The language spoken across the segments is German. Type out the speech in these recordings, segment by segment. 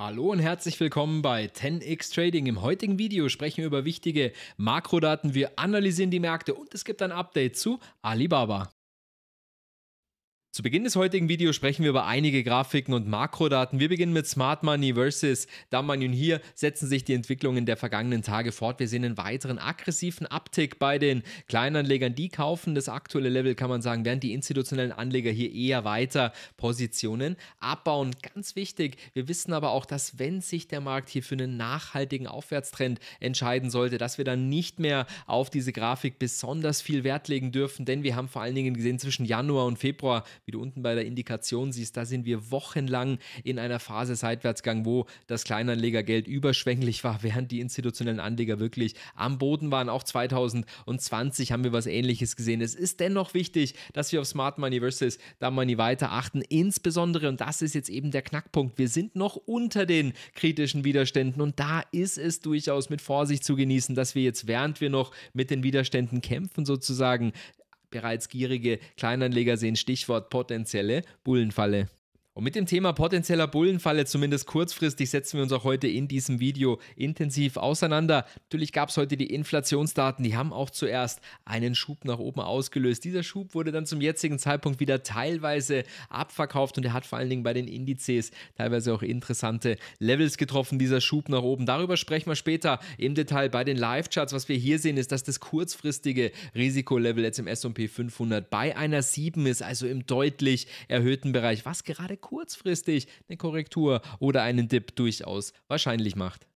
Hallo und herzlich willkommen bei 10x Trading. Im heutigen Video sprechen wir über wichtige Makrodaten, wir analysieren die Märkte und es gibt ein Update zu Alibaba. Zu Beginn des heutigen Videos sprechen wir über einige Grafiken und Makrodaten. Wir beginnen mit Smart Money versus Dumb Money und hier setzen sich die Entwicklungen der vergangenen Tage fort. Wir sehen einen weiteren aggressiven Abtick bei den Kleinanlegern. Die kaufen das aktuelle Level, kann man sagen, während die institutionellen Anleger hier eher weiter Positionen abbauen. Ganz wichtig, wir wissen aber auch, dass wenn sich der Markt hier für einen nachhaltigen Aufwärtstrend entscheiden sollte, dass wir dann nicht mehr auf diese Grafik besonders viel Wert legen dürfen, denn wir haben vor allen Dingen gesehen zwischen Januar und Februar wie du unten bei der Indikation siehst, da sind wir wochenlang in einer Phase Seitwärtsgang, wo das Kleinanlegergeld überschwänglich war, während die institutionellen Anleger wirklich am Boden waren. Auch 2020 haben wir was Ähnliches gesehen. Es ist dennoch wichtig, dass wir auf Smart Money versus Dumb Money weiter achten. Insbesondere, und das ist jetzt eben der Knackpunkt, wir sind noch unter den kritischen Widerständen und da ist es durchaus mit Vorsicht zu genießen, dass wir jetzt, während wir noch mit den Widerständen kämpfen, sozusagen Bereits gierige Kleinanleger sehen Stichwort potenzielle Bullenfalle. Und mit dem Thema potenzieller Bullenfalle, zumindest kurzfristig, setzen wir uns auch heute in diesem Video intensiv auseinander. Natürlich gab es heute die Inflationsdaten, die haben auch zuerst einen Schub nach oben ausgelöst. Dieser Schub wurde dann zum jetzigen Zeitpunkt wieder teilweise abverkauft und er hat vor allen Dingen bei den Indizes teilweise auch interessante Levels getroffen, dieser Schub nach oben. Darüber sprechen wir später im Detail bei den Live-Charts. Was wir hier sehen, ist, dass das kurzfristige Risikolevel jetzt im S&P 500 bei einer 7 ist, also im deutlich erhöhten Bereich, was gerade kurzfristig eine Korrektur oder einen Dip durchaus wahrscheinlich macht.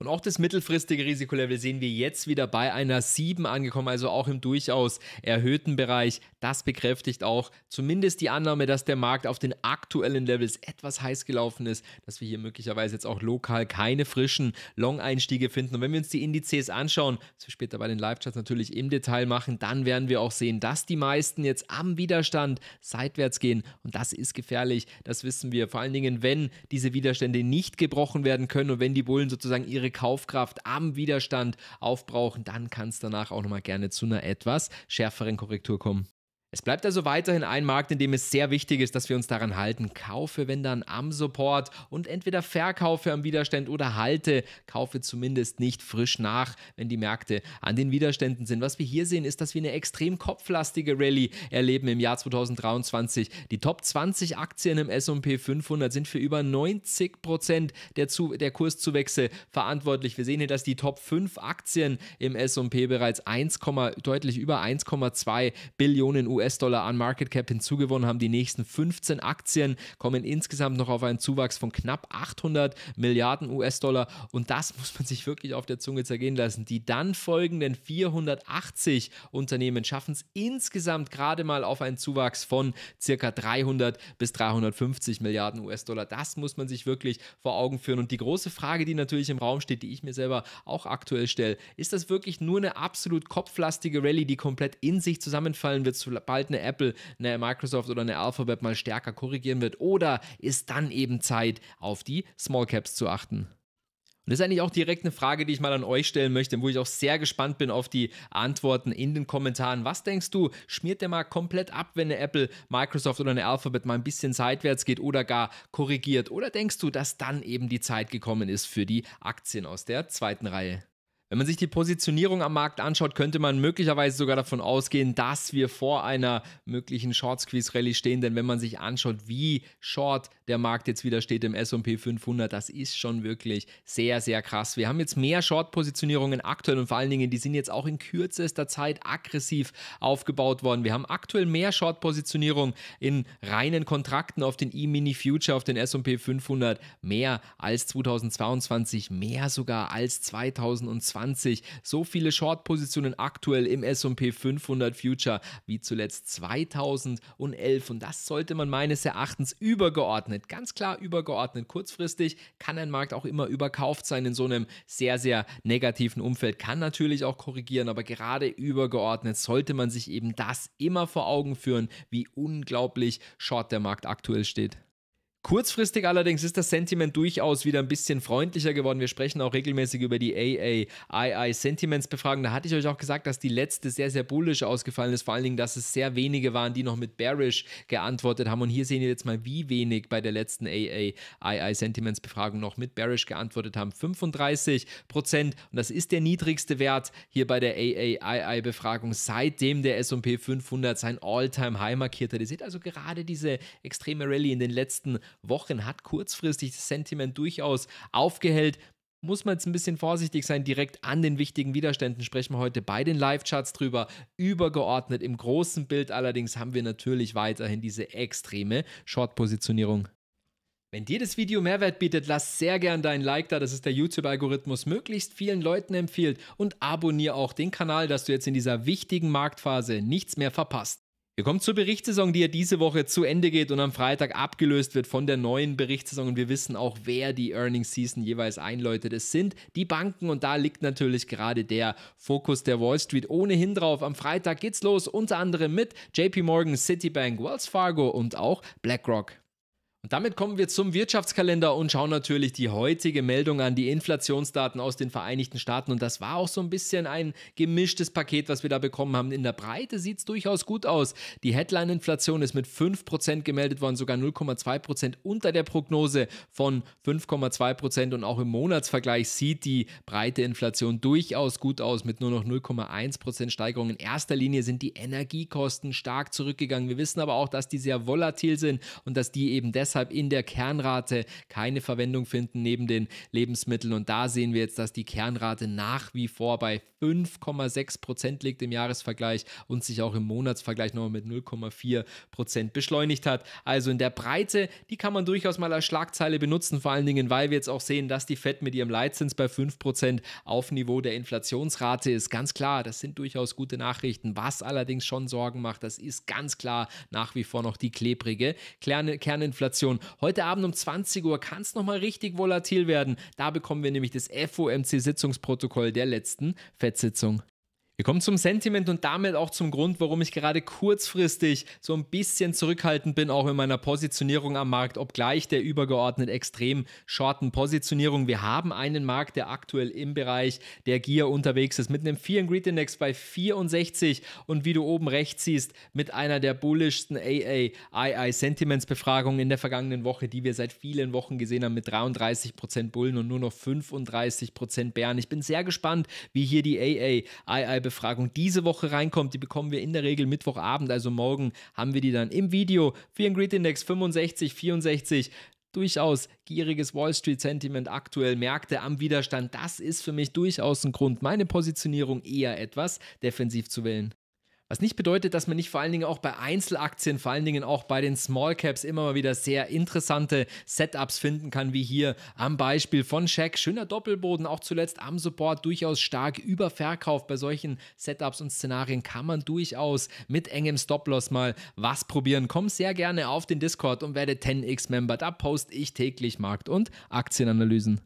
Und auch das mittelfristige Risikolevel sehen wir jetzt wieder bei einer 7 angekommen, also auch im durchaus erhöhten Bereich. Das bekräftigt auch zumindest die Annahme, dass der Markt auf den aktuellen Levels etwas heiß gelaufen ist, dass wir hier möglicherweise jetzt auch lokal keine frischen Long-Einstiege finden. Und wenn wir uns die Indizes anschauen, was wir später bei den Live-Charts natürlich im Detail machen, dann werden wir auch sehen, dass die meisten jetzt am Widerstand seitwärts gehen. Und das ist gefährlich, das wissen wir. Vor allen Dingen, wenn diese Widerstände nicht gebrochen werden können und wenn die Bullen sozusagen ihre ihre Kaufkraft am Widerstand aufbrauchen, dann kann es danach auch nochmal gerne zu einer etwas schärferen Korrektur kommen. Es bleibt also weiterhin ein Markt, in dem es sehr wichtig ist, dass wir uns daran halten. Kaufe, wenn dann am Support und entweder verkaufe am Widerstand oder halte, kaufe zumindest nicht frisch nach, wenn die Märkte an den Widerständen sind. Was wir hier sehen, ist, dass wir eine extrem kopflastige Rallye erleben im Jahr 2023. Die Top 20 Aktien im S&P 500 sind für über 90 Prozent der, der Kurszuwächse verantwortlich. Wir sehen hier, dass die Top 5 Aktien im S&P bereits 1, deutlich über 1,2 Billionen US US-Dollar an Market Cap hinzugewonnen, haben die nächsten 15 Aktien, kommen insgesamt noch auf einen Zuwachs von knapp 800 Milliarden US-Dollar. Und das muss man sich wirklich auf der Zunge zergehen lassen. Die dann folgenden 480 Unternehmen schaffen es insgesamt gerade mal auf einen Zuwachs von circa 300 bis 350 Milliarden US-Dollar. Das muss man sich wirklich vor Augen führen. Und die große Frage, die natürlich im Raum steht, die ich mir selber auch aktuell stelle, ist das wirklich nur eine absolut kopflastige Rallye, die komplett in sich zusammenfallen wird, bald eine Apple, eine Microsoft oder eine Alphabet mal stärker korrigieren wird? Oder ist dann eben Zeit, auf die Small Caps zu achten? Und das ist eigentlich auch direkt eine Frage, die ich mal an euch stellen möchte, wo ich auch sehr gespannt bin auf die Antworten in den Kommentaren. Was denkst du, schmiert der mal komplett ab, wenn eine Apple, Microsoft oder eine Alphabet mal ein bisschen seitwärts geht oder gar korrigiert? Oder denkst du, dass dann eben die Zeit gekommen ist für die Aktien aus der zweiten Reihe? Wenn man sich die Positionierung am Markt anschaut, könnte man möglicherweise sogar davon ausgehen, dass wir vor einer möglichen Short Squeeze Rallye stehen, denn wenn man sich anschaut, wie short der Markt jetzt wieder steht im S&P 500, das ist schon wirklich sehr sehr krass. Wir haben jetzt mehr Short Positionierungen aktuell und vor allen Dingen, die sind jetzt auch in kürzester Zeit aggressiv aufgebaut worden. Wir haben aktuell mehr Short Positionierungen in reinen Kontrakten auf den E-Mini Future auf den S&P 500 mehr als 2022, mehr sogar als 2022. 20. So viele Short-Positionen aktuell im S&P 500 Future wie zuletzt 2011 und das sollte man meines Erachtens übergeordnet, ganz klar übergeordnet, kurzfristig kann ein Markt auch immer überkauft sein in so einem sehr, sehr negativen Umfeld, kann natürlich auch korrigieren, aber gerade übergeordnet sollte man sich eben das immer vor Augen führen, wie unglaublich short der Markt aktuell steht. Kurzfristig allerdings ist das Sentiment durchaus wieder ein bisschen freundlicher geworden. Wir sprechen auch regelmäßig über die AAII Sentiments Befragung. Da hatte ich euch auch gesagt, dass die letzte sehr, sehr bullisch ausgefallen ist. Vor allen Dingen, dass es sehr wenige waren, die noch mit bearish geantwortet haben. Und hier sehen wir jetzt mal, wie wenig bei der letzten AAII Sentiments Befragung noch mit bearish geantwortet haben. 35 Prozent. Und das ist der niedrigste Wert hier bei der AAII Befragung, seitdem der S&P 500 sein All-Time-High markiert hat. Ihr seht also gerade diese extreme Rallye in den letzten Wochen hat kurzfristig das Sentiment durchaus aufgehellt. Muss man jetzt ein bisschen vorsichtig sein, direkt an den wichtigen Widerständen sprechen wir heute bei den Live-Charts drüber. Übergeordnet im großen Bild allerdings haben wir natürlich weiterhin diese extreme Short-Positionierung. Wenn dir das Video Mehrwert bietet, lass sehr gern dein Like da, dass es der YouTube-Algorithmus möglichst vielen Leuten empfiehlt und abonniere auch den Kanal, dass du jetzt in dieser wichtigen Marktphase nichts mehr verpasst. Wir kommen zur Berichtssaison, die ja diese Woche zu Ende geht und am Freitag abgelöst wird von der neuen Berichtssaison. Und wir wissen auch, wer die Earnings Season jeweils einläutet. Es sind die Banken und da liegt natürlich gerade der Fokus der Wall Street ohnehin drauf. Am Freitag geht's los, unter anderem mit JP Morgan, Citibank, Wells Fargo und auch BlackRock. Und damit kommen wir zum Wirtschaftskalender und schauen natürlich die heutige Meldung an, die Inflationsdaten aus den Vereinigten Staaten. Und das war auch so ein bisschen ein gemischtes Paket, was wir da bekommen haben. In der Breite sieht es durchaus gut aus. Die Headline-Inflation ist mit 5% gemeldet worden, sogar 0,2% unter der Prognose von 5,2%. Und auch im Monatsvergleich sieht die breite Inflation durchaus gut aus mit nur noch 0,1% Steigerung. In erster Linie sind die Energiekosten stark zurückgegangen. Wir wissen aber auch, dass die sehr volatil sind und dass die eben deshalb deshalb in der Kernrate keine Verwendung finden neben den Lebensmitteln. Und da sehen wir jetzt, dass die Kernrate nach wie vor bei 5,6 Prozent liegt im Jahresvergleich und sich auch im Monatsvergleich nochmal mit 0,4 Prozent beschleunigt hat. Also in der Breite, die kann man durchaus mal als Schlagzeile benutzen, vor allen Dingen, weil wir jetzt auch sehen, dass die Fed mit ihrem Leitzins bei 5 Prozent auf Niveau der Inflationsrate ist. Ganz klar, das sind durchaus gute Nachrichten. Was allerdings schon Sorgen macht, das ist ganz klar nach wie vor noch die klebrige Kerninflation. Inflation. Heute Abend um 20 Uhr kann es nochmal richtig volatil werden. Da bekommen wir nämlich das FOMC-Sitzungsprotokoll der letzten FED-Sitzung. Wir kommen zum Sentiment und damit auch zum Grund, warum ich gerade kurzfristig so ein bisschen zurückhaltend bin, auch in meiner Positionierung am Markt, obgleich der übergeordnet extrem shorten Positionierung. Wir haben einen Markt, der aktuell im Bereich der Gear unterwegs ist, mit einem Fear Greed Index bei 64 und wie du oben rechts siehst, mit einer der bullischsten AAII Sentiments Befragungen in der vergangenen Woche, die wir seit vielen Wochen gesehen haben, mit 33% Bullen und nur noch 35% Bären. Ich bin sehr gespannt, wie hier die AAII Befragung diese Woche reinkommt. Die bekommen wir in der Regel Mittwochabend, also morgen haben wir die dann im Video. Für den Greed Index 65, 64 durchaus gieriges Wall Street Sentiment aktuell, Märkte am Widerstand, das ist für mich durchaus ein Grund, meine Positionierung eher etwas defensiv zu wählen. Was nicht bedeutet, dass man nicht vor allen Dingen auch bei Einzelaktien, vor allen Dingen auch bei den Small Caps immer mal wieder sehr interessante Setups finden kann, wie hier am Beispiel von Shaq. Schöner Doppelboden, auch zuletzt am Support durchaus stark überverkauft. Bei solchen Setups und Szenarien kann man durchaus mit engem Stop-Loss mal was probieren. Komm sehr gerne auf den Discord und werde 10x-Member. Da poste ich täglich Markt- und Aktienanalysen.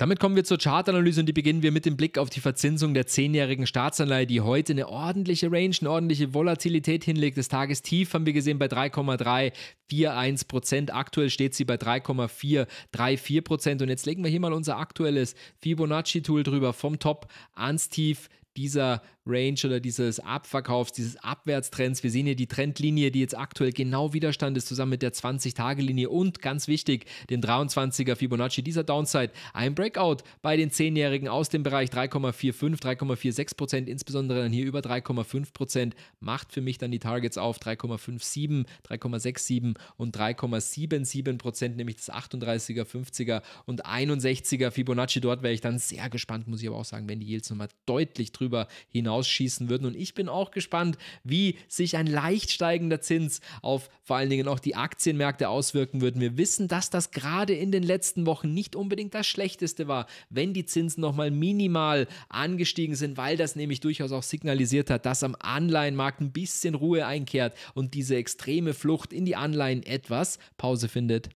Damit kommen wir zur Chartanalyse und die beginnen wir mit dem Blick auf die Verzinsung der 10-jährigen Staatsanleihe, die heute eine ordentliche Range, eine ordentliche Volatilität hinlegt. Das Tagestief haben wir gesehen bei 3,341 Prozent. Aktuell steht sie bei 3,434 Prozent. Und jetzt legen wir hier mal unser aktuelles Fibonacci-Tool drüber vom Top ans Tief dieser Range oder dieses Abverkaufs, dieses Abwärtstrends. Wir sehen hier die Trendlinie, die jetzt aktuell genau Widerstand ist, zusammen mit der 20-Tage-Linie und ganz wichtig, den 23er Fibonacci dieser Downside. Ein Breakout bei den 10-Jährigen aus dem Bereich 3,45, 3,46 Prozent, insbesondere dann hier über 3,5 Prozent, macht für mich dann die Targets auf 3,57, 3,67 und 3,77 Prozent, nämlich das 38er, 50er und 61er Fibonacci. Dort wäre ich dann sehr gespannt, muss ich aber auch sagen, wenn die Yields nochmal deutlich drüber hinaus rausschießen würden. Und ich bin auch gespannt, wie sich ein leicht steigender Zins auf vor allen Dingen auch die Aktienmärkte auswirken würden. Wir wissen, dass das gerade in den letzten Wochen nicht unbedingt das Schlechteste war, wenn die Zinsen nochmal minimal angestiegen sind, weil das nämlich durchaus auch signalisiert hat, dass am Anleihenmarkt ein bisschen Ruhe einkehrt und diese extreme Flucht in die Anleihen etwas Pause findet.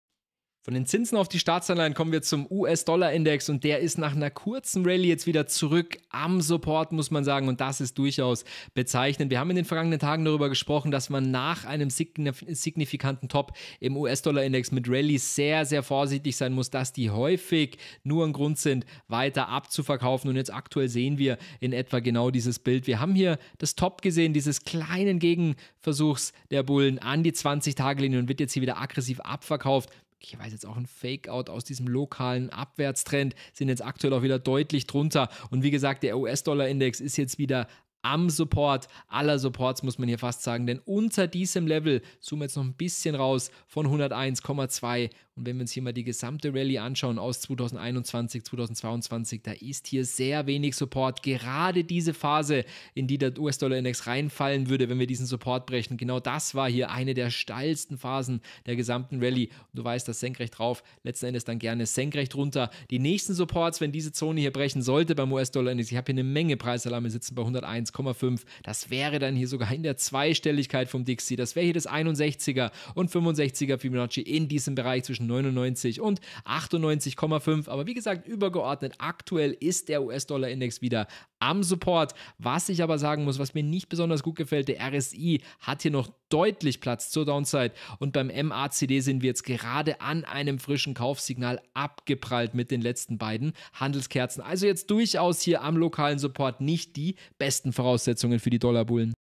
Von den Zinsen auf die Staatsanleihen kommen wir zum US-Dollar-Index und der ist nach einer kurzen Rallye jetzt wieder zurück am Support, muss man sagen, und das ist durchaus bezeichnend. Wir haben in den vergangenen Tagen darüber gesprochen, dass man nach einem signifikanten Top im US-Dollar-Index mit Rallye sehr, sehr vorsichtig sein muss, dass die häufig nur ein Grund sind, weiter abzuverkaufen. Und jetzt aktuell sehen wir in etwa genau dieses Bild. Wir haben hier das Top gesehen, dieses kleinen Gegenversuchs der Bullen an die 20-Tage-Linie und wird jetzt hier wieder aggressiv abverkauft ich weiß jetzt auch ein Fakeout aus diesem lokalen Abwärtstrend, sind jetzt aktuell auch wieder deutlich drunter. Und wie gesagt, der US-Dollar-Index ist jetzt wieder am Support aller Supports, muss man hier fast sagen. Denn unter diesem Level zoomen wir jetzt noch ein bisschen raus von 101,2. Und wenn wir uns hier mal die gesamte Rallye anschauen aus 2021, 2022, da ist hier sehr wenig Support. Gerade diese Phase, in die der US-Dollar-Index reinfallen würde, wenn wir diesen Support brechen, genau das war hier eine der steilsten Phasen der gesamten Rallye. Und du weißt, das senkrecht drauf, letzten Endes dann gerne senkrecht runter. Die nächsten Supports, wenn diese Zone hier brechen sollte beim US-Dollar-Index, ich habe hier eine Menge Preisalarme sitzen bei 101. 1,5. Das wäre dann hier sogar in der Zweistelligkeit vom Dixie. Das wäre hier das 61er und 65er Fibonacci in diesem Bereich zwischen 99 und 98,5. Aber wie gesagt, übergeordnet aktuell ist der US-Dollar-Index wieder am Support. Was ich aber sagen muss, was mir nicht besonders gut gefällt, der RSI hat hier noch deutlich Platz zur Downside und beim MACD sind wir jetzt gerade an einem frischen Kaufsignal abgeprallt mit den letzten beiden Handelskerzen. Also jetzt durchaus hier am lokalen Support nicht die besten Voraussetzungen. Voraussetzungen für die Dollarbullen.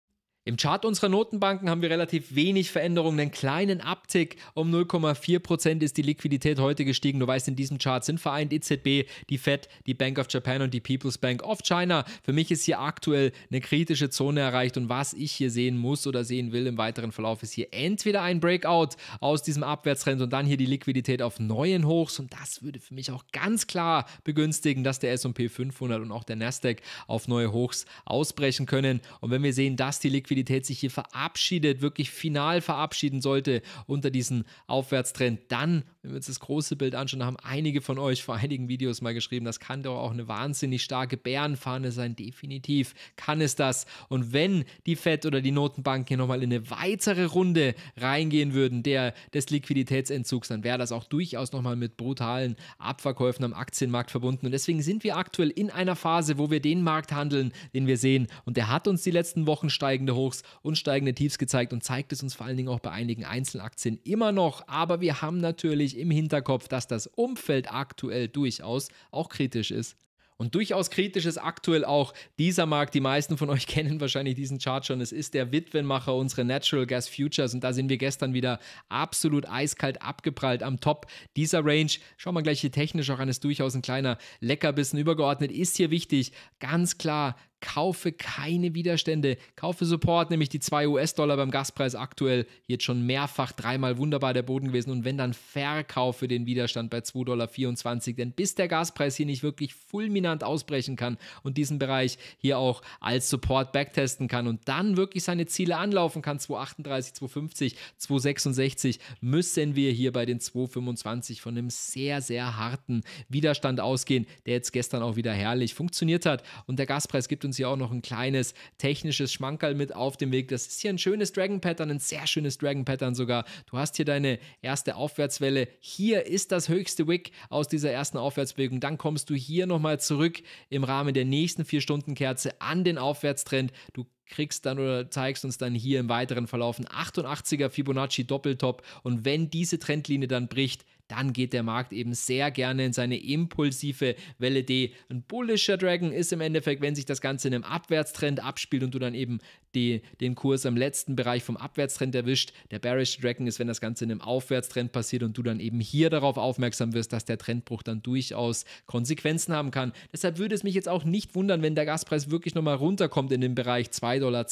Im Chart unserer Notenbanken haben wir relativ wenig Veränderungen, einen kleinen Abtick um 0,4 Prozent ist die Liquidität heute gestiegen. Du weißt, in diesem Chart sind vereint EZB, die Fed, die Bank of Japan und die People's Bank of China. Für mich ist hier aktuell eine kritische Zone erreicht und was ich hier sehen muss oder sehen will im weiteren Verlauf ist hier entweder ein Breakout aus diesem Abwärtstrend und dann hier die Liquidität auf neuen Hochs und das würde für mich auch ganz klar begünstigen, dass der S&P 500 und auch der Nasdaq auf neue Hochs ausbrechen können. Und wenn wir sehen, dass die Liquidität Liquidität sich hier verabschiedet, wirklich final verabschieden sollte unter diesen Aufwärtstrend, dann, wenn wir uns das große Bild anschauen, haben einige von euch vor einigen Videos mal geschrieben, das kann doch auch eine wahnsinnig starke Bärenfahne sein. Definitiv kann es das. Und wenn die Fed oder die Notenbank hier nochmal in eine weitere Runde reingehen würden, der des Liquiditätsentzugs, dann wäre das auch durchaus nochmal mit brutalen Abverkäufen am Aktienmarkt verbunden. Und deswegen sind wir aktuell in einer Phase, wo wir den Markt handeln, den wir sehen. Und der hat uns die letzten Wochen steigende Hoch Hochs und steigende Tiefs gezeigt und zeigt es uns vor allen Dingen auch bei einigen Einzelaktien immer noch. Aber wir haben natürlich im Hinterkopf, dass das Umfeld aktuell durchaus auch kritisch ist. Und durchaus kritisch ist aktuell auch dieser Markt. Die meisten von euch kennen wahrscheinlich diesen Chart schon. Es ist der Witwenmacher unserer Natural Gas Futures. Und da sind wir gestern wieder absolut eiskalt abgeprallt am Top dieser Range. Schauen wir gleich hier technisch auch an. Ist durchaus ein kleiner Leckerbissen. Übergeordnet ist hier wichtig, ganz klar, kaufe keine Widerstände, kaufe Support, nämlich die 2 US-Dollar beim Gaspreis aktuell, jetzt schon mehrfach, dreimal wunderbar der Boden gewesen und wenn dann verkaufe den Widerstand bei 2,24 Dollar, denn bis der Gaspreis hier nicht wirklich fulminant ausbrechen kann und diesen Bereich hier auch als Support backtesten kann und dann wirklich seine Ziele anlaufen kann, 2,38, 2,50, 2,66, müssen wir hier bei den 2,25 von einem sehr, sehr harten Widerstand ausgehen, der jetzt gestern auch wieder herrlich funktioniert hat und der Gaspreis gibt uns uns hier auch noch ein kleines technisches Schmankerl mit auf dem Weg. Das ist hier ein schönes Dragon Pattern, ein sehr schönes Dragon Pattern sogar. Du hast hier deine erste Aufwärtswelle. Hier ist das höchste Wick aus dieser ersten Aufwärtsbewegung. Dann kommst du hier nochmal zurück im Rahmen der nächsten 4-Stunden-Kerze an den Aufwärtstrend. Du kriegst dann oder zeigst uns dann hier im weiteren Verlauf ein 88er Fibonacci Doppeltop und wenn diese Trendlinie dann bricht, dann geht der Markt eben sehr gerne in seine impulsive Welle D. Ein bullischer Dragon ist im Endeffekt, wenn sich das Ganze in einem Abwärtstrend abspielt und du dann eben die, den Kurs am letzten Bereich vom Abwärtstrend erwischt. Der bearish Dragon ist, wenn das Ganze in einem Aufwärtstrend passiert und du dann eben hier darauf aufmerksam wirst, dass der Trendbruch dann durchaus Konsequenzen haben kann. Deshalb würde es mich jetzt auch nicht wundern, wenn der Gaspreis wirklich nochmal runterkommt in den Bereich 2,2 Dollar,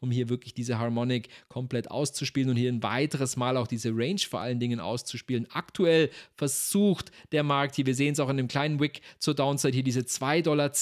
um hier wirklich diese Harmonic komplett auszuspielen und hier ein weiteres Mal auch diese Range vor allen Dingen auszuspielen. Aktuell aktuell versucht der Markt hier, wir sehen es auch in dem kleinen Wick zur Downside hier, diese 2,10 Dollar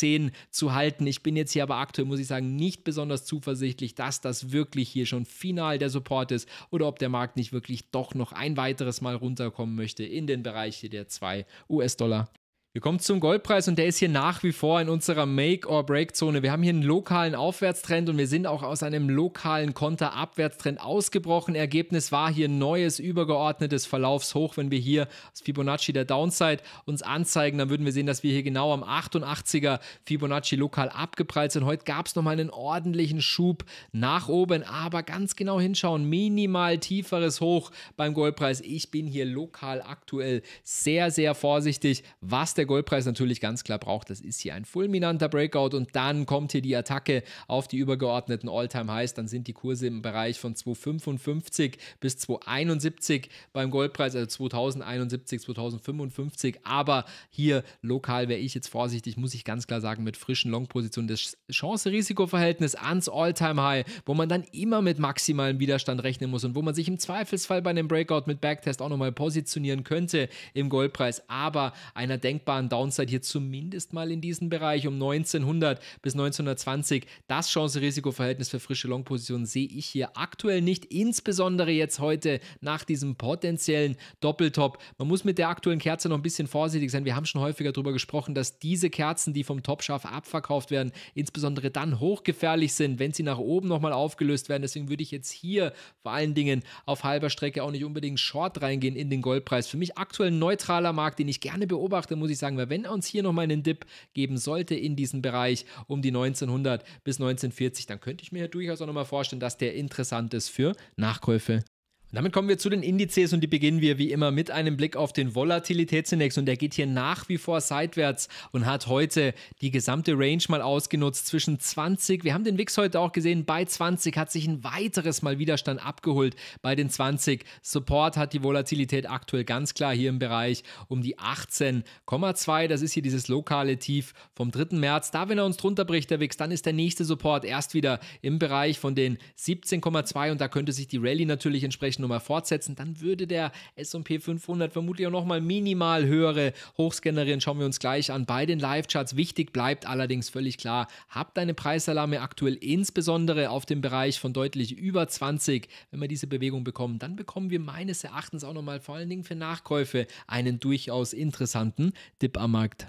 zu halten. Ich bin jetzt hier aber aktuell, muss ich sagen, nicht besonders zuversichtlich, dass das wirklich hier schon final der Support ist oder ob der Markt nicht wirklich doch noch ein weiteres Mal runterkommen möchte in den Bereich hier der 2 US-Dollar wir kommen zum Goldpreis und der ist hier nach wie vor in unserer Make-or-Break-Zone. Wir haben hier einen lokalen Aufwärtstrend und wir sind auch aus einem lokalen Konter-Abwärtstrend ausgebrochen. Ergebnis war hier neues übergeordnetes Verlaufshoch. Wenn wir hier das Fibonacci der Downside uns anzeigen, dann würden wir sehen, dass wir hier genau am 88er Fibonacci lokal abgepreist sind. Heute gab es nochmal einen ordentlichen Schub nach oben, aber ganz genau hinschauen, minimal tieferes Hoch beim Goldpreis. Ich bin hier lokal aktuell sehr, sehr vorsichtig, was der Goldpreis natürlich ganz klar braucht, das ist hier ein fulminanter Breakout und dann kommt hier die Attacke auf die übergeordneten All-Time-Highs, dann sind die Kurse im Bereich von 255 bis 271 beim Goldpreis, also 2071, 2055, aber hier lokal wäre ich jetzt vorsichtig, muss ich ganz klar sagen, mit frischen Long-Positionen das Chance-Risiko-Verhältnis ans All-Time-High, wo man dann immer mit maximalem Widerstand rechnen muss und wo man sich im Zweifelsfall bei einem Breakout mit Backtest auch nochmal positionieren könnte im Goldpreis, aber einer denkbar vermeidbaren Downside hier zumindest mal in diesem Bereich um 1900 bis 1920. Das Chance-Risiko-Verhältnis für frische Long-Positionen sehe ich hier aktuell nicht, insbesondere jetzt heute nach diesem potenziellen Doppeltop. Man muss mit der aktuellen Kerze noch ein bisschen vorsichtig sein. Wir haben schon häufiger darüber gesprochen, dass diese Kerzen, die vom top scharf abverkauft werden, insbesondere dann hochgefährlich sind, wenn sie nach oben nochmal aufgelöst werden. Deswegen würde ich jetzt hier vor allen Dingen auf halber Strecke auch nicht unbedingt Short reingehen in den Goldpreis. Für mich aktuell ein neutraler Markt, den ich gerne beobachte, muss ich tatsächlich sagen wir, wenn uns hier nochmal einen Dip geben sollte in diesem Bereich um die 1900 bis 1940, dann könnte ich mir ja durchaus auch nochmal vorstellen, dass der interessant ist für Nachkäufe und damit kommen wir zu den Indizes und die beginnen wir wie immer mit einem Blick auf den Volatilitätsindex und der geht hier nach wie vor seitwärts und hat heute die gesamte Range mal ausgenutzt zwischen 20. Wir haben den Wix heute auch gesehen, bei 20 hat sich ein weiteres Mal Widerstand abgeholt bei den 20. Support hat die Volatilität aktuell ganz klar hier im Bereich um die 18,2. Das ist hier dieses lokale Tief vom 3. März. Da, wenn er uns drunter bricht, der Wix, dann ist der nächste Support erst wieder im Bereich von den 17,2 und da könnte sich die Rallye natürlich entsprechend sich nur fortsetzen, dann würde der S&P 500 vermutlich auch nochmal minimal höhere Hochs generieren. Schauen wir uns gleich an bei den Live-Charts. Wichtig bleibt allerdings völlig klar, habt deine Preisalarme aktuell insbesondere auf dem Bereich von deutlich über 20. Wenn wir diese Bewegung bekommen, dann bekommen wir meines Erachtens auch nochmal vor allen Dingen für Nachkäufe einen durchaus interessanten Dip am Markt.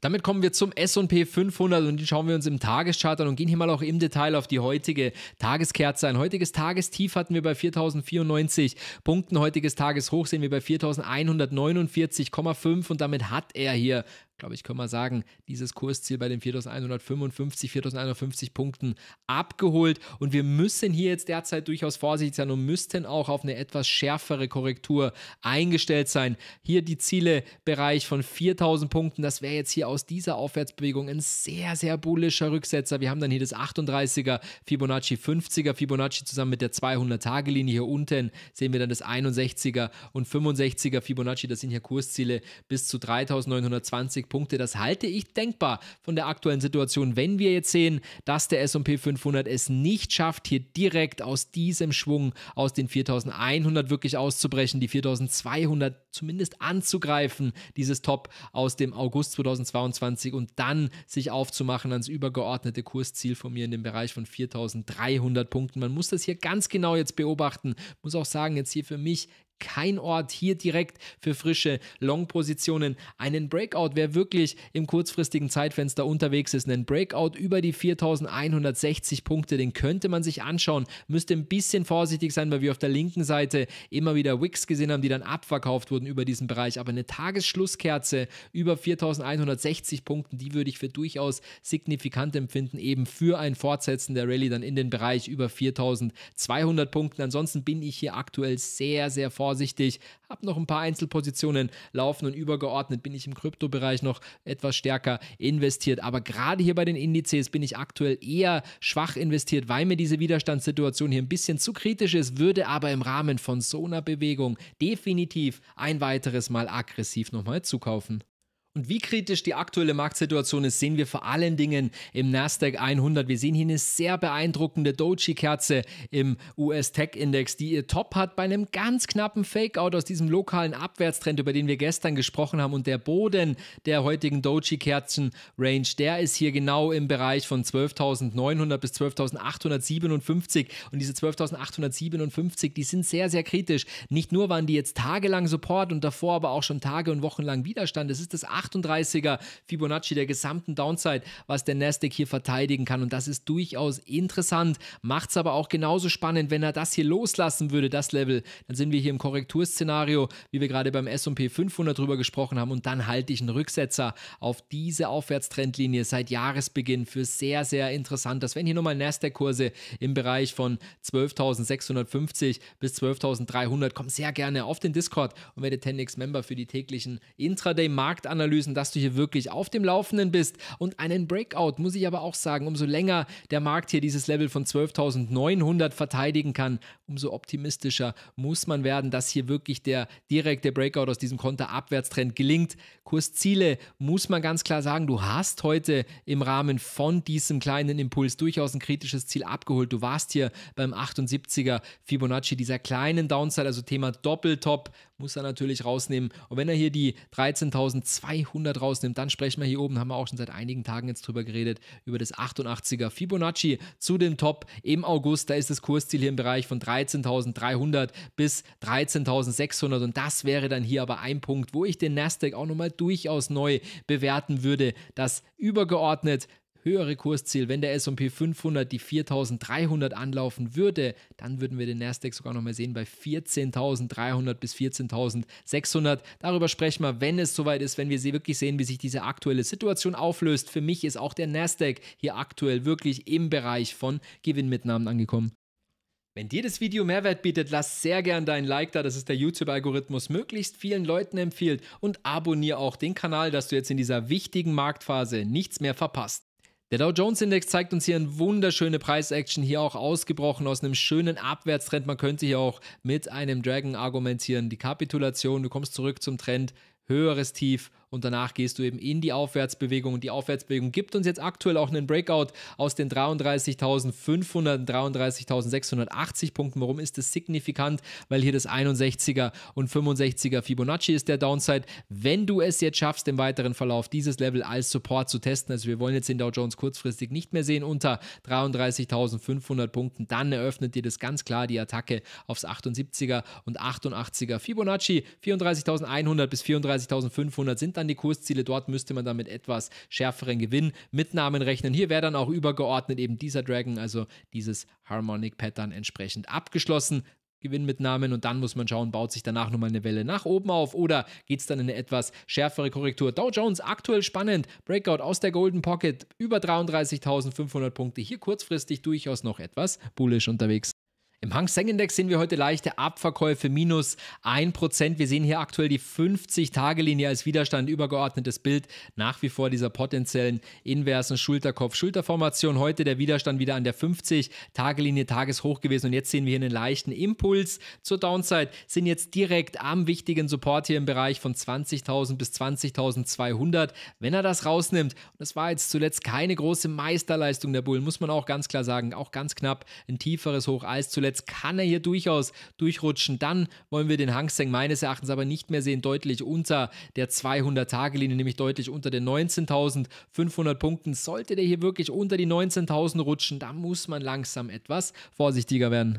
Damit kommen wir zum S&P 500 und den schauen wir uns im Tageschart an und gehen hier mal auch im Detail auf die heutige Tageskerze ein. Heutiges Tagestief hatten wir bei 4094 Punkten, heutiges Tageshoch sehen wir bei 4149,5 und damit hat er hier glaube ich, können wir sagen, dieses Kursziel bei den 4155, 4150 Punkten abgeholt. Und wir müssen hier jetzt derzeit durchaus vorsichtig sein und müssten auch auf eine etwas schärfere Korrektur eingestellt sein. Hier die Zielebereich von 4000 Punkten, das wäre jetzt hier aus dieser Aufwärtsbewegung ein sehr, sehr bullischer Rücksetzer. Wir haben dann hier das 38er Fibonacci 50er Fibonacci zusammen mit der 200-Tage-Linie. Hier unten sehen wir dann das 61er und 65er Fibonacci. Das sind hier Kursziele bis zu 3920 Punkte. Das halte ich denkbar von der aktuellen Situation, wenn wir jetzt sehen, dass der S&P 500 es nicht schafft, hier direkt aus diesem Schwung aus den 4100 wirklich auszubrechen, die 4200 zumindest anzugreifen, dieses Top aus dem August 2022 und dann sich aufzumachen ans übergeordnete Kursziel von mir in dem Bereich von 4300 Punkten. Man muss das hier ganz genau jetzt beobachten. Muss auch sagen, jetzt hier für mich kein Ort hier direkt für frische Long-Positionen. Einen Breakout, wer wirklich im kurzfristigen Zeitfenster unterwegs ist, einen Breakout über die 4160 Punkte, den könnte man sich anschauen. Müsste ein bisschen vorsichtig sein, weil wir auf der linken Seite immer wieder Wicks gesehen haben, die dann abverkauft wurden über diesen Bereich. Aber eine Tagesschlusskerze über 4160 Punkten, die würde ich für durchaus signifikant empfinden, eben für ein Fortsetzen der Rallye dann in den Bereich über 4200 Punkten. Ansonsten bin ich hier aktuell sehr, sehr vorsichtig vorsichtig, habe noch ein paar Einzelpositionen laufen und übergeordnet bin ich im Kryptobereich noch etwas stärker investiert. Aber gerade hier bei den Indizes bin ich aktuell eher schwach investiert, weil mir diese Widerstandssituation hier ein bisschen zu kritisch ist, würde aber im Rahmen von so einer Bewegung definitiv ein weiteres Mal aggressiv nochmal zukaufen. Und wie kritisch die aktuelle Marktsituation ist, sehen wir vor allen Dingen im Nasdaq 100. Wir sehen hier eine sehr beeindruckende Doji-Kerze im US-Tech-Index, die ihr Top hat bei einem ganz knappen Fake-Out aus diesem lokalen Abwärtstrend, über den wir gestern gesprochen haben. Und der Boden der heutigen Doji-Kerzen-Range, der ist hier genau im Bereich von 12.900 bis 12.857. Und diese 12.857, die sind sehr, sehr kritisch. Nicht nur waren die jetzt tagelang Support und davor aber auch schon Tage und Wochen lang Widerstand. Es ist das 8 38er Fibonacci der gesamten Downside, was der Nasdaq hier verteidigen kann. Und das ist durchaus interessant, macht es aber auch genauso spannend, wenn er das hier loslassen würde, das Level. Dann sind wir hier im Korrekturszenario, wie wir gerade beim S&P 500 drüber gesprochen haben. Und dann halte ich einen Rücksetzer auf diese Aufwärtstrendlinie seit Jahresbeginn für sehr, sehr interessant. Das wären hier nochmal Nasdaq-Kurse im Bereich von 12.650 bis 12.300. Kommt sehr gerne auf den Discord und werde 10 Member für die täglichen Intraday-Marktanalysen Analysen, dass du hier wirklich auf dem Laufenden bist. Und einen Breakout, muss ich aber auch sagen, umso länger der Markt hier dieses Level von 12.900 verteidigen kann, umso optimistischer muss man werden, dass hier wirklich der direkte Breakout aus diesem Konterabwärtstrend gelingt. Kursziele muss man ganz klar sagen, du hast heute im Rahmen von diesem kleinen Impuls durchaus ein kritisches Ziel abgeholt. Du warst hier beim 78er Fibonacci, dieser kleinen Downside, also Thema Doppeltop, muss er natürlich rausnehmen. Und wenn er hier die 13.200 200 rausnimmt, dann sprechen wir hier oben, haben wir auch schon seit einigen Tagen jetzt drüber geredet, über das 88er Fibonacci zu dem Top im August. Da ist das Kursziel hier im Bereich von 13.300 bis 13.600 und das wäre dann hier aber ein Punkt, wo ich den Nasdaq auch nochmal durchaus neu bewerten würde. Das übergeordnet höhere Kursziel. Wenn der S&P 500 die 4.300 anlaufen würde, dann würden wir den Nasdaq sogar noch mal sehen bei 14.300 bis 14.600. Darüber sprechen wir, wenn es soweit ist, wenn wir wirklich sehen, wie sich diese aktuelle Situation auflöst. Für mich ist auch der Nasdaq hier aktuell wirklich im Bereich von Gewinnmitnahmen angekommen. Wenn dir das Video Mehrwert bietet, lass sehr gern dein Like da, dass es der YouTube-Algorithmus möglichst vielen Leuten empfiehlt und abonniere auch den Kanal, dass du jetzt in dieser wichtigen Marktphase nichts mehr verpasst. Der Dow Jones Index zeigt uns hier eine wunderschöne Preisaction, hier auch ausgebrochen aus einem schönen Abwärtstrend. Man könnte hier auch mit einem Dragon argumentieren. Die Kapitulation, du kommst zurück zum Trend, höheres Tief und danach gehst du eben in die Aufwärtsbewegung und die Aufwärtsbewegung gibt uns jetzt aktuell auch einen Breakout aus den 33.500, 33.680 Punkten. Warum ist das signifikant? Weil hier das 61er und 65er Fibonacci ist der Downside. Wenn du es jetzt schaffst, im weiteren Verlauf dieses Level als Support zu testen, also wir wollen jetzt den Dow Jones kurzfristig nicht mehr sehen unter 33.500 Punkten, dann eröffnet dir das ganz klar die Attacke aufs 78er und 88er Fibonacci. 34.100 bis 34.500 sind dann die Kursziele. Dort müsste man dann mit etwas schärferen Gewinnmitnahmen rechnen. Hier wäre dann auch übergeordnet eben dieser Dragon, also dieses Harmonic Pattern entsprechend abgeschlossen. Gewinnmitnahmen und dann muss man schauen, baut sich danach nochmal eine Welle nach oben auf oder geht es dann in eine etwas schärfere Korrektur. Dow Jones aktuell spannend, Breakout aus der Golden Pocket, über 33.500 Punkte, hier kurzfristig durchaus noch etwas bullisch unterwegs. Im Hang Seng Index sehen wir heute leichte Abverkäufe minus 1%. Wir sehen hier aktuell die 50-Tage-Linie als Widerstand, übergeordnetes Bild nach wie vor dieser potenziellen inversen Schulterkopf-Schulterformation. Heute der Widerstand wieder an der 50-Tage-Linie, Tageshoch gewesen und jetzt sehen wir hier einen leichten Impuls zur Downside, sind jetzt direkt am wichtigen Support hier im Bereich von 20.000 bis 20.200. Wenn er das rausnimmt, und das war jetzt zuletzt keine große Meisterleistung der Bullen, muss man auch ganz klar sagen, auch ganz knapp ein tieferes Hoch als zuletzt jetzt kann er hier durchaus durchrutschen. Dann wollen wir den Hang Seng meines Erachtens aber nicht mehr sehen, deutlich unter der 200-Tage-Linie, nämlich deutlich unter den 19.500 Punkten. Sollte der hier wirklich unter die 19.000 rutschen, da muss man langsam etwas vorsichtiger werden.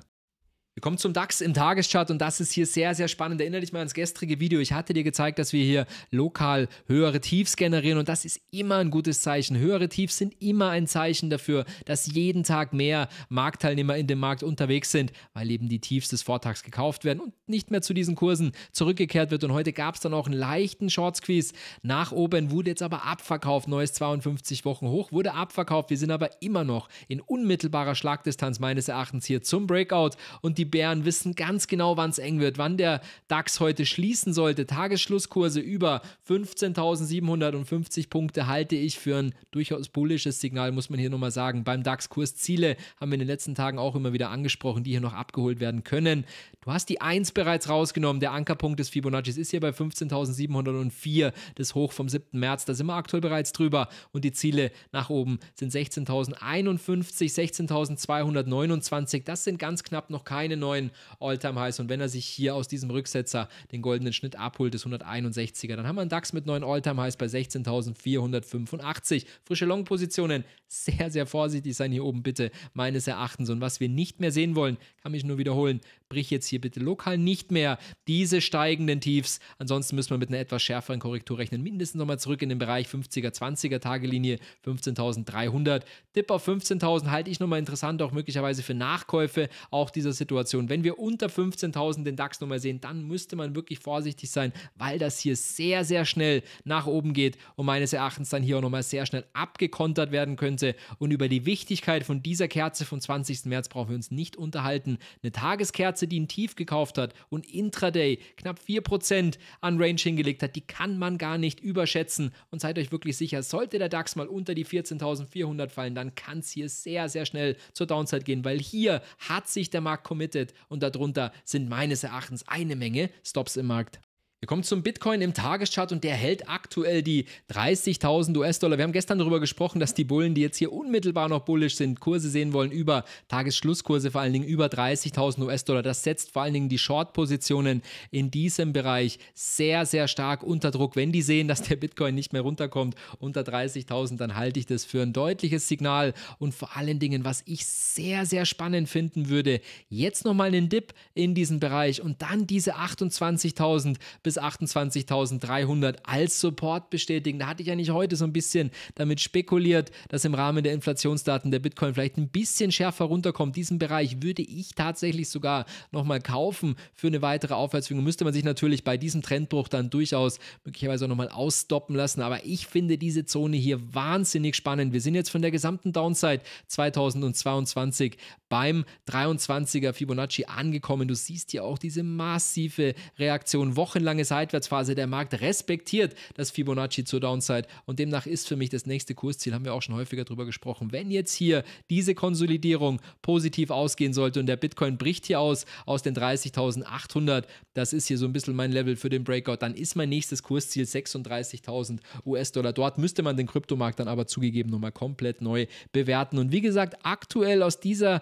Wir kommen zum DAX im Tageschart und das ist hier sehr, sehr spannend. Erinnere dich mal ans gestrige Video. Ich hatte dir gezeigt, dass wir hier lokal höhere Tiefs generieren und das ist immer ein gutes Zeichen. Höhere Tiefs sind immer ein Zeichen dafür, dass jeden Tag mehr Marktteilnehmer in dem Markt unterwegs sind, weil eben die Tiefs des Vortags gekauft werden und nicht mehr zu diesen Kursen zurückgekehrt wird. Und heute gab es dann auch einen leichten Short Squeeze nach oben, wurde jetzt aber abverkauft. Neues 52 Wochen hoch wurde abverkauft. Wir sind aber immer noch in unmittelbarer Schlagdistanz meines Erachtens hier zum Breakout und die Bären wissen ganz genau, wann es eng wird, wann der DAX heute schließen sollte. Tagesschlusskurse über 15.750 Punkte halte ich für ein durchaus bullisches Signal, muss man hier nochmal sagen. Beim DAX Kursziele haben wir in den letzten Tagen auch immer wieder angesprochen, die hier noch abgeholt werden können. Du hast die 1 bereits rausgenommen. Der Ankerpunkt des Fibonacci ist hier bei 15.704, das Hoch vom 7. März. Da sind wir aktuell bereits drüber. Und die Ziele nach oben sind 16.051, 16.229. Das sind ganz knapp noch keine keine neuen All-Time-Highs. Und wenn er sich hier aus diesem Rücksetzer den goldenen Schnitt abholt, des 161er, dann haben wir einen DAX mit neuen All-Time-Highs bei 16.485. Frische Long-Positionen, sehr, sehr vorsichtig sein hier oben bitte, meines Erachtens. Und was wir nicht mehr sehen wollen, kann mich nur wiederholen, brich jetzt hier bitte lokal nicht mehr diese steigenden Tiefs. Ansonsten müssen wir mit einer etwas schärferen Korrektur rechnen. Mindestens nochmal zurück in den Bereich 50er, 20er Tagelinie 15.300. Tipp auf 15.000 halte ich nochmal interessant, auch möglicherweise für Nachkäufe auch dieser Situation. Wenn wir unter 15.000 den DAX nochmal sehen, dann müsste man wirklich vorsichtig sein, weil das hier sehr, sehr schnell nach oben geht und meines Erachtens dann hier auch nochmal sehr schnell abgekontert werden könnte. Und über die Wichtigkeit von dieser Kerze vom 20. März brauchen wir uns nicht unterhalten. Eine Tageskerze Aktie, die ein Tief gekauft hat und intraday knapp 4% an Range hingelegt hat, die kann man gar nicht überschätzen. Und seid euch wirklich sicher, sollte der DAX mal unter die 14.400 fallen, dann kann es hier sehr, sehr schnell zur Downside gehen, weil hier hat sich der Markt committed und darunter sind meines Erachtens eine Menge Stops im Markt. Wir kommen zum Bitcoin im Tageschart und der hält aktuell die 30.000 US-Dollar. Wir haben gestern darüber gesprochen, dass die Bullen, die jetzt hier unmittelbar noch bullisch sind, Kurse sehen wollen über Tagesschlusskurse, vor allen Dingen über 30.000 US-Dollar. Das setzt vor allen Dingen die Short-Positionen in diesem Bereich sehr, sehr stark unter Druck. Wenn die sehen, dass der Bitcoin nicht mehr runterkommt unter 30.000, dann halte ich das für ein deutliches Signal. Und vor allen Dingen, was ich sehr, sehr spannend finden würde, jetzt nochmal einen Dip in diesen Bereich und dann diese 28.000 bis bis 28.300 als Support bestätigen. Da hatte ich ja nicht heute so ein bisschen damit spekuliert, dass im Rahmen der Inflationsdaten der Bitcoin vielleicht ein bisschen schärfer runterkommt. Diesen Bereich würde ich tatsächlich sogar nochmal kaufen für eine weitere Aufwärtsbewegung. Müsste man sich natürlich bei diesem Trendbruch dann durchaus möglicherweise auch nochmal ausstoppen lassen. Aber ich finde diese Zone hier wahnsinnig spannend. Wir sind jetzt von der gesamten Downside 2022 beim 23er Fibonacci angekommen. Du siehst hier auch diese massive Reaktion wochenlang lange Seitwärtsphase der Markt respektiert das Fibonacci zur Downside und demnach ist für mich das nächste Kursziel, haben wir auch schon häufiger drüber gesprochen. Wenn jetzt hier diese Konsolidierung positiv ausgehen sollte und der Bitcoin bricht hier aus, aus den 30.800, das ist hier so ein bisschen mein Level für den Breakout, dann ist mein nächstes Kursziel 36.000 US-Dollar. Dort müsste man den Kryptomarkt dann aber zugegeben nochmal komplett neu bewerten. Und wie gesagt, aktuell aus dieser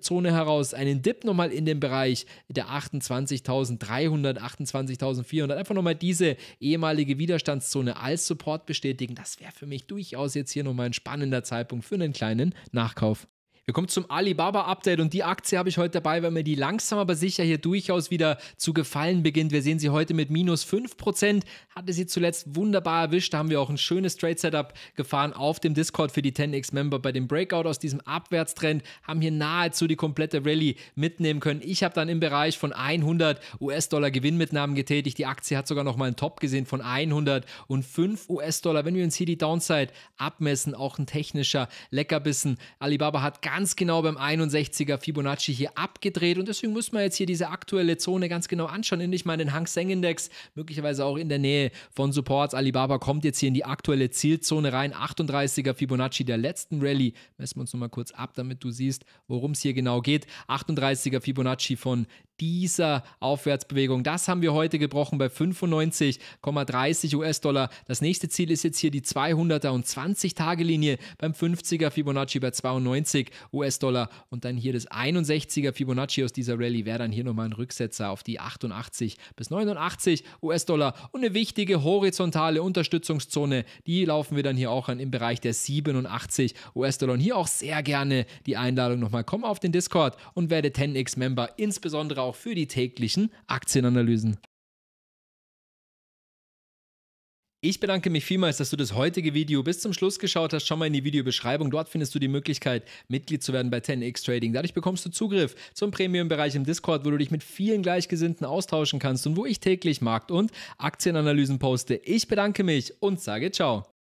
Zone heraus einen Dip nochmal in den Bereich der 28.300, 28.400 400. Einfach nochmal diese ehemalige Widerstandszone als Support bestätigen. Das wäre für mich durchaus jetzt hier nochmal ein spannender Zeitpunkt für einen kleinen Nachkauf. Wir kommen zum Alibaba-Update und die Aktie habe ich heute dabei, weil mir die langsam aber sicher hier durchaus wieder zu gefallen beginnt. Wir sehen sie heute mit minus 5%, hatte sie zuletzt wunderbar erwischt. Da haben wir auch ein schönes Trade-Setup gefahren auf dem Discord für die 10x-Member bei dem Breakout aus diesem Abwärtstrend, haben hier nahezu die komplette Rallye mitnehmen können. Ich habe dann im Bereich von 100 US-Dollar Gewinnmitnahmen getätigt. Die Aktie hat sogar nochmal einen Top gesehen von 105 US-Dollar. Wenn wir uns hier die Downside abmessen, auch ein technischer Leckerbissen. Alibaba hat ganz ganz genau beim 61er Fibonacci hier abgedreht und deswegen müssen wir jetzt hier diese aktuelle Zone ganz genau anschauen. Und mal den Hang Seng Index möglicherweise auch in der Nähe von Supports. Alibaba kommt jetzt hier in die aktuelle Zielzone rein. 38er Fibonacci der letzten Rallye. Messen wir uns nochmal kurz ab, damit du siehst, worum es hier genau geht. 38er Fibonacci von dieser Aufwärtsbewegung. Das haben wir heute gebrochen bei 95,30 US-Dollar. Das nächste Ziel ist jetzt hier die 200er und 20-Tage-Linie beim 50er Fibonacci bei 92 US-Dollar und dann hier das 61er Fibonacci aus dieser Rallye wäre dann hier nochmal ein Rücksetzer auf die 88 bis 89 US-Dollar und eine wichtige horizontale Unterstützungszone, die laufen wir dann hier auch an im Bereich der 87 US-Dollar und hier auch sehr gerne die Einladung nochmal. Komm auf den Discord und werde 10x-Member, insbesondere auch auch für die täglichen Aktienanalysen. Ich bedanke mich vielmals, dass du das heutige Video bis zum Schluss geschaut hast. Schau mal in die Videobeschreibung. Dort findest du die Möglichkeit, Mitglied zu werden bei 10x Trading. Dadurch bekommst du Zugriff zum Premium-Bereich im Discord, wo du dich mit vielen Gleichgesinnten austauschen kannst und wo ich täglich Markt- und Aktienanalysen poste. Ich bedanke mich und sage ciao.